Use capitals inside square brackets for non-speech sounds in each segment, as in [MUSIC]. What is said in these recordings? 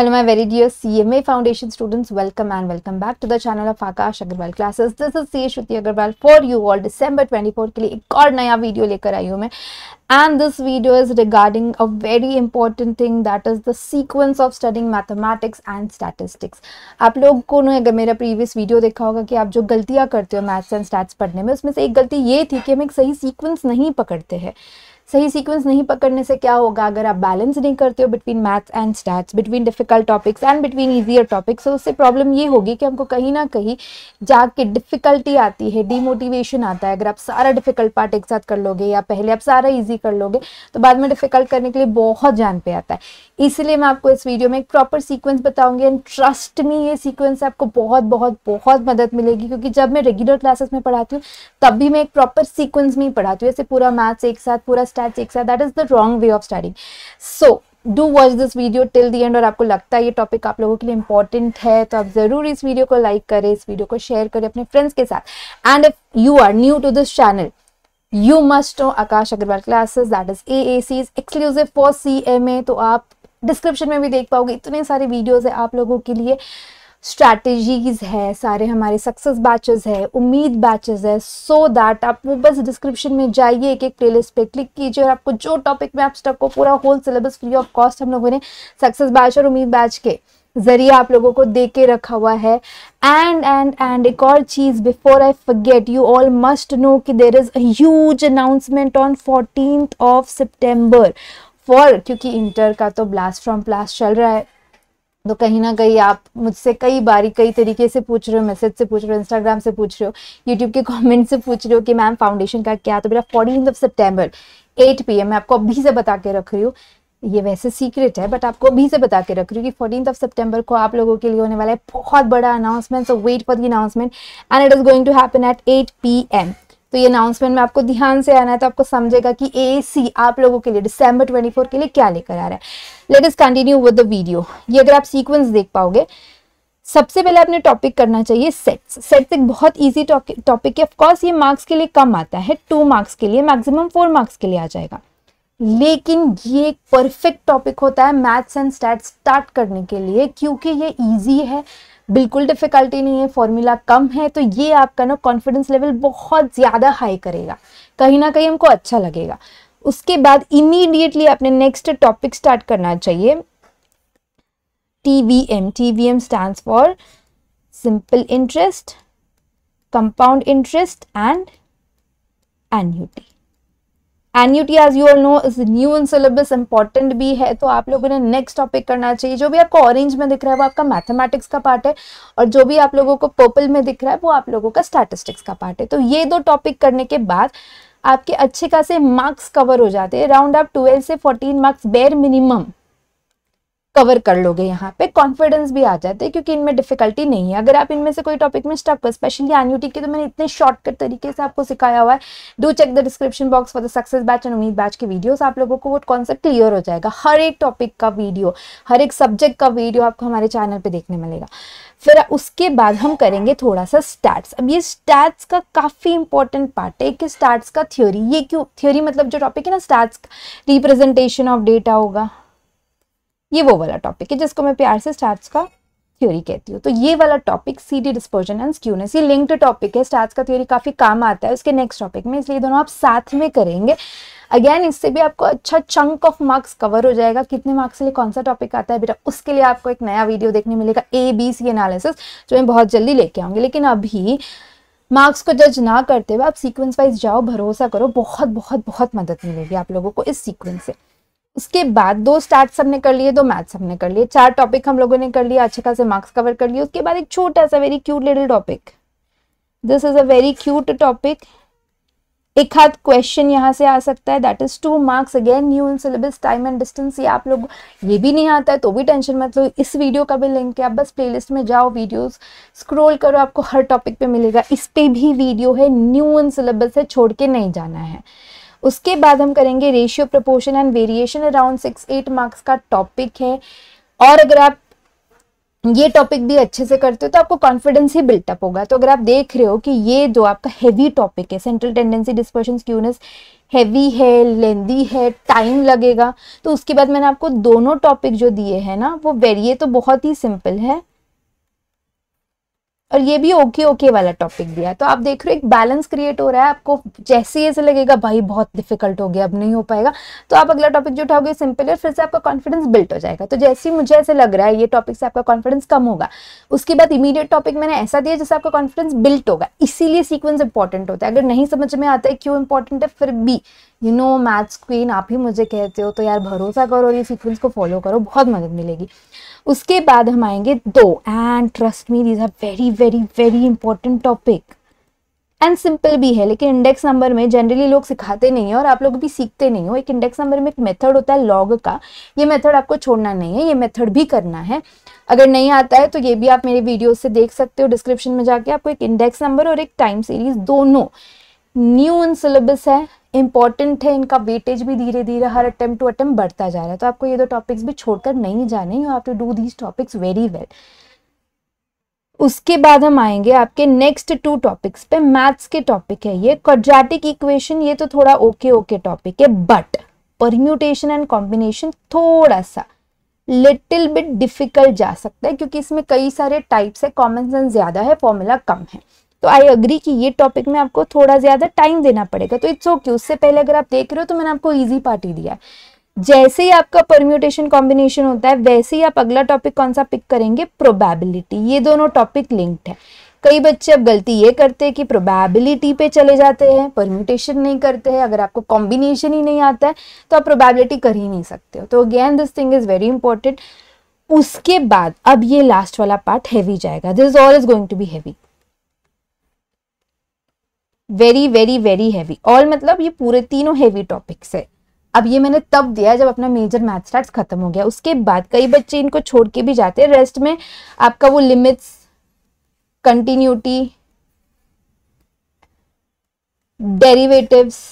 Hello my very dear CMA Foundation students, welcome and welcome back to the channel of Akash Agarwal classes. This is C. Shruti Agarwal for you all December 24 के लिए एक और नया video लेकर आई हूँ मैं and this video is regarding a very important thing that is the sequence of studying mathematics and statistics आप लोग को ने अगर मेरा previous video देखा होगा कि आप जो गलतियाँ करते हो maths and stats पढ़ने में उसमें से एक गलती ये थी कि हम एक सही sequence नहीं पकड़ते हैं सही सीक्वेंस नहीं पकड़ने से क्या होगा अगर आप बैलेंस नहीं करते हो between maths and stats between difficult topics and between easier topics तो उससे प्रॉब्लम ये होगी कि हमको कहीं ना कहीं जाके डिफिकल्टी आती है डीमोटिवेशन आता है अगर आप सारा डिफिकल्ट पार्ट एक साथ कर लोगे या पहले आप सारा ईजी कर लोगे तो बाद में डिफिकल्ट करने के लिए बहुत जान पे आता है इसलिए मैं आपको इस वीडियो में एक प्रॉपर सीक्वेंस बताऊंगी एंड ट्रस्ट में ये सीक्वेंस आपको बहुत बहुत बहुत मदद मिलेगी क्योंकि जब मैं रेगुलर क्लासेस में पढ़ाती हूँ तब भी मैं एक प्रॉपर सीक्वेंस में ही पढ़ाती हूँ ऐसे पूरा मैथ्स एक साथ पूरा stat 6 है that is the wrong way of studying so do watch this video till the end और आपको लगता है ये टॉपिक आप लोगों के लिए इंपॉर्टेंट है तो आप ज़रूर इस वीडियो को लाइक करें इस वीडियो को शेयर करें अपने फ्रेंड्स के साथ and if you are new to this channel you must know Akash Agarwal classes that is A A C is exclusive for C M A तो आप डिस्क्रिप्शन में भी देख पाओगे इतने सारे वीडियोज है आप लोगों के लिए स्ट्रैटेजीज़ है सारे हमारे सक्सेस बैचेस है उम्मीद बैचेस है सो so दैट आप वो बस डिस्क्रिप्शन में जाइए एक एक प्लेलिस्ट पे क्लिक कीजिए और आपको जो टॉपिक में आप स्टक हो पूरा whole syllabus free of cost हम लोगों ने सक्सेस बैच और उम्मीद बैच के जरिए आप लोगों को दे के रखा हुआ है एंड एंड एंड एक और चीज़ before I forget you all must know कि there is a announcement on fourteen of September for क्योंकि इंटर का तो ब्लास्ट फ्रॉम ब्लास्ट चल रहा है तो कहीं ना कहीं आप मुझसे कई बारी कई तरीके से पूछ रहे हो मैसेज से पूछ रहे हो इंस्टाग्राम से पूछ रहे हो यूट्यूब के कमेंट [LAUGHS] से पूछ रहे हो कि मैम फाउंडेशन का क्या तो मेरा fourteen of eight P M मैं आपको अभी से बता के रख रही हूँ ये वैसे सीक्रेट है बट आपको अभी से बता के रख रही हूँ कि फोर्टीन ऑफ सेप्टेम्बर को आप लोगों के लिए होने वाला है बहुत बड़ा announcement so wait for the announcement and it is going to happen at eight P M तो ये अनाउंसमेंट में आपको ध्यान से आना है तो आपको समझेगा कि ए सी आप लोगों के लिए दिसंबर 24 के लिए क्या लेकर आ रहा है लेट इस कंटिन्यू विद द वीडियो ये अगर आप सीक्वेंस देख पाओगे सबसे पहले आपने टॉपिक करना चाहिए सेट्स सेट्स एक बहुत इजी टॉपिक है ऑफकोर्स ये मार्क्स के लिए कम आता है टू मार्क्स के लिए मैक्सिमम फोर मार्क्स के लिए आ जाएगा लेकिन ये एक परफेक्ट टॉपिक होता है मैथ्स एंड स्टैट्स स्टार्ट करने के लिए क्योंकि ये इजी है बिल्कुल डिफ़िकल्टी नहीं है फॉर्मूला कम है तो ये आपका ना कॉन्फिडेंस लेवल बहुत ज़्यादा हाई करेगा कहीं ना कहीं हमको अच्छा लगेगा उसके बाद इमीडिएटली आपने नेक्स्ट टॉपिक स्टार्ट करना चाहिए T V M T V M stand for simple interest compound interest and annuity annuity as you all know is new in syllabus important भी है तो आप लोगों ने नेक्स्ट टॉपिक करना चाहिए जो भी आपको ऑरेंज में दिख रहा है वो आपका मैथमेटिक्स का पार्ट है और जो भी आप लोगों को पर्पल में दिख रहा है वो आप लोगों का स्टैटिस्टिक्स का पार्ट है तो ये दो टॉपिक करने के बाद आपके अच्छे खासे मार्क्स कवर हो जाते हैं राउंड अप ट्वेल्व से fourteen marks bare minimum cover कर लोगे यहाँ पे कॉन्फिडेंस भी आ जाता है क्योंकि इनमें डिफिकल्टी नहीं है अगर आप इनमें से कोई टॉपिक में स्टक हो स्पेशली एन्यूटी के तो मैंने इतने शॉर्टकट तरीके से आपको सिखाया हुआ है do check the description box for the success batch and Ummeed batch के वीडियोस आप लोगों को वो कॉन्सेप्ट क्लियर हो जाएगा हर एक टॉपिक का वीडियो हर एक सब्जेक्ट का वीडियो आपको हमारे चैनल पर देखने मिलेगा फिर उसके बाद हम करेंगे थोड़ा सा स्टैट्स अब ये स्टैट्स का काफ़ी इंपॉर्टेंट पार्ट है कि स्टैट्स का थ्योरी ये क्यों थ्योरी मतलब जो टॉपिक है ना स्टैट्स रिप्रेजेंटेशन ऑफ डेटा होगा ये वो वाला टॉपिक है जिसको मैं प्यार से स्टार्ट का थ्योरी कहती हूँ तो ये वाला topic C D dispersion and skewness ये लिंक्ड टॉपिक है स्टार्ट का थ्योरी काफ़ी काम आता है उसके नेक्स्ट टॉपिक में इसलिए दोनों आप साथ में करेंगे अगेन इससे भी आपको अच्छा चंक ऑफ मार्क्स कवर हो जाएगा कितने मार्क्स के लिए कौन सा टॉपिक आता है बेटा उसके लिए आपको एक नया वीडियो देखने मिलेगा ए बी सी एनालिसिस जो मैं बहुत जल्दी लेके आऊंगी लेकिन अभी मार्क्स को जज ना करते हुए आप सीक्वेंस वाइज जाओ भरोसा करो बहुत बहुत बहुत मदद मिलेगी आप लोगों को इस सीक्वेंस से उसके बाद दो स्टार्ट सबने कर लिए दो मैथ्स हमने कर लिए चार टॉपिक हम लोगों ने कर लिया अच्छे खासे मार्क्स कवर कर लिए उसके बाद एक छोटा सा very cute little topic this is a very cute topic एक हाथ क्वेश्चन यहाँ से आ सकता है that is two marks again new in syllabus time and distance ये आप लोग ये भी नहीं आता है तो भी टेंशन मत लो इस वीडियो का भी लिंक है आप बस प्लेलिस्ट में जाओ वीडियोस स्क्रॉल करो आपको हर टॉपिक पे मिलेगा इस पे भी वीडियो है न्यू इन सिलेबस है छोड़ के नहीं जाना है उसके बाद हम करेंगे ratio proportion and variation around six eight marks का टॉपिक है और अगर आप ये टॉपिक भी अच्छे से करते हो तो आपको कॉन्फिडेंस ही बिल्टअप होगा तो अगर आप देख रहे हो कि ये जो आपका हैवी टॉपिक है central tendency dispersion skewness heavy है लेंदी है टाइम लगेगा तो उसके बाद मैंने आपको दोनों टॉपिक जो दिए हैं ना वो वेरिए तो बहुत ही सिंपल है और ये भी ओके ओके वाला टॉपिक दिया तो आप देख रहे हो एक बैलेंस क्रिएट हो रहा है आपको जैसे ही ऐसे लगेगा भाई बहुत डिफिकल्ट हो गया अब नहीं हो पाएगा तो आप अगला टॉपिक जो उठाओगे सिंपल है फिर से आपका कॉन्फिडेंस बिल्ट हो जाएगा तो जैसे ही मुझे ऐसे लग रहा है ये टॉपिक से आपका कॉन्फिडेंस कम होगा उसके बाद इमीडिएट टॉपिक मैंने ऐसा दिया जैसे आपका कॉन्फिडेंस बिल्ट होगा इसीलिए सीक्वेंस इंपॉर्टेंट होता है अगर नहीं समझ में आता है क्यों इंपॉर्टेंट है फिर भी यू नो मैथ्स क्वीन आप ही मुझे कहते हो तो यार भरोसा करो ये सीक्वेंस को फॉलो करो बहुत मदद मिलेगी उसके बाद हम आएंगे दो and trust me these are very very very important topic and simple भी है लेकिन इंडेक्स नंबर में जनरली लोग सिखाते नहीं है और आप लोग भी सीखते नहीं हो एक इंडेक्स नंबर में एक मेथड होता है लॉग का ये मेथड आपको छोड़ना नहीं है ये मेथड भी करना है अगर नहीं आता है तो ये भी आप मेरे वीडियो से देख सकते हो डिस्क्रिप्शन में जाके आपको एक इंडेक्स नंबर और एक टाइम सीरीज दोनों न्यू इन सिलेबस है इंपॉर्टेंट है इनका वेटेज भी धीरे धीरे हर अटेम्प्ट टू अटेम्प्ट बढ़ता जा रहा है तो आपको ये दो टॉपिक्स भी छोड़कर नहीं जाने you have to do these topics very well उसके बाद हम आएंगे आपके नेक्स्ट टू टॉपिक्स पे मैथ्स के टॉपिक है ये क्वाड्रेटिक इक्वेशन ये तो थोड़ा ओके ओके टॉपिक है बट परम्यूटेशन एंड कॉम्बिनेशन थोड़ा सा लिटिल बिट डिफिकल्ट जा सकता है क्योंकि इसमें कई सारे टाइप्स है कॉमन सेंस ज़्यादा है फॉर्मूला कम है तो आई अग्री कि ये टॉपिक में आपको थोड़ा ज़्यादा टाइम देना पड़ेगा तो इट्स ओके उससे पहले अगर आप देख रहे हो तो मैंने आपको ईजी पार्ट ही दिया है जैसे ही आपका परम्यूटेशन कॉम्बिनेशन होता है वैसे ही आप अगला टॉपिक कौन सा पिक करेंगे प्रोबेबिलिटी ये दोनों टॉपिक लिंक्ड है कई बच्चे अब गलती ये करते हैं कि प्रोबेबिलिटी पे चले जाते हैं परम्यूटेशन नहीं करते हैं अगर आपको कॉम्बिनेशन ही नहीं आता है तो आप प्रोबेबिलिटी कर ही नहीं सकते हो तो again this thing is very important उसके बाद अब ये लास्ट वाला पार्ट हैवी जाएगा this all is going to be heavy very very very heavy all मतलब ये पूरे तीनों हैवी टॉपिक्स है अब ये मैंने तब दिया जब अपना मेजर मैथ स्टार्ट खत्म हो गया उसके बाद कई बच्चे इनको छोड़ के भी जाते हैं रेस्ट में आपका वो लिमिट्स कंटिन्यूटी डेरिवेटिव्स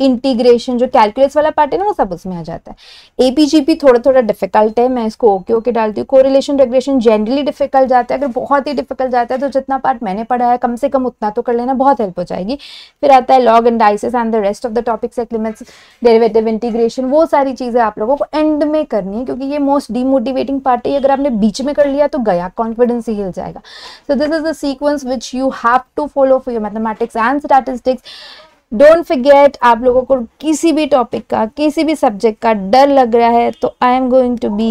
इंटीग्रेशन जो कैलकुलेट वाला पार्ट है ना वो सब उसमें आ जाता है एपीजीपी थोड़ा थोड़ा डिफिकल्ट है मैं इसको ओके ओके डालती हूँ कोरिलेशन रेगुलेशन जनरली डिफिकल्ट जाता है अगर बहुत ही डिफिकल्ट जाता है तो जितना पार्ट मैंने पढ़ा है कम से कम उतना तो कर लेना बहुत हेल्प हो जाएगी फिर आता है log and dices and the rest of the topics like derivative integration वो सारी चीज़ें आप लोगों को एंड में करनी है क्योंकि ये मोस्ट डीमोटिवेटिंग पार्ट है अगर आपने बीच में कर लिया तो गया कॉन्फिडेंस ही हिल जाएगा so this is the sequence which you have to follow for your mathematics and statistics don't forget आप लोगों को किसी भी टॉपिक का किसी भी सब्जेक्ट का डर लग रहा है तो I am going to be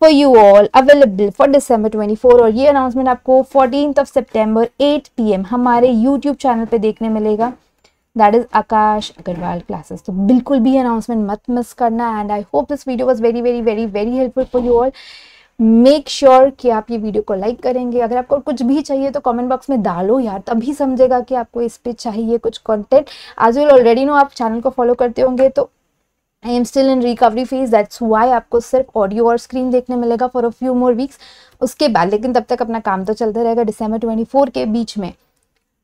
for you all available for December twenty four और ये अनाउंसमेंट आपको fourteen of September eight P M हमारे यूट्यूब चैनल पर देखने मिलेगा that is Akash Agarwal classes तो बिल्कुल भी अनाउंसमेंट मत मिस करना and I hope this video was very very very very helpful for you all make sure sure कि आप ये वीडियो को लाइक करेंगे अगर आपको कुछ भी चाहिए तो कमेंट बॉक्स में डालो यार तभी समझेगा कि आपको इस पर चाहिए कुछ content as well already know आप चैनल को फॉलो करते होंगे तो I am still in recovery phase that's why आपको सिर्फ ऑडियो और स्क्रीन देखने मिलेगा for a few more weeks उसके बाद लेकिन तब तक अपना काम तो चलता रहेगा डिसम्बर ट्वेंटी फोर के बीच में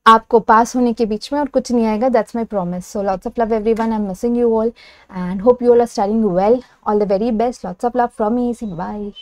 आपको पास होने के बीच में और कुछ नहीं आएगा that's my promise so lots of love every one I am missing you all and hope you all are starting well all the very best lots of love from E C by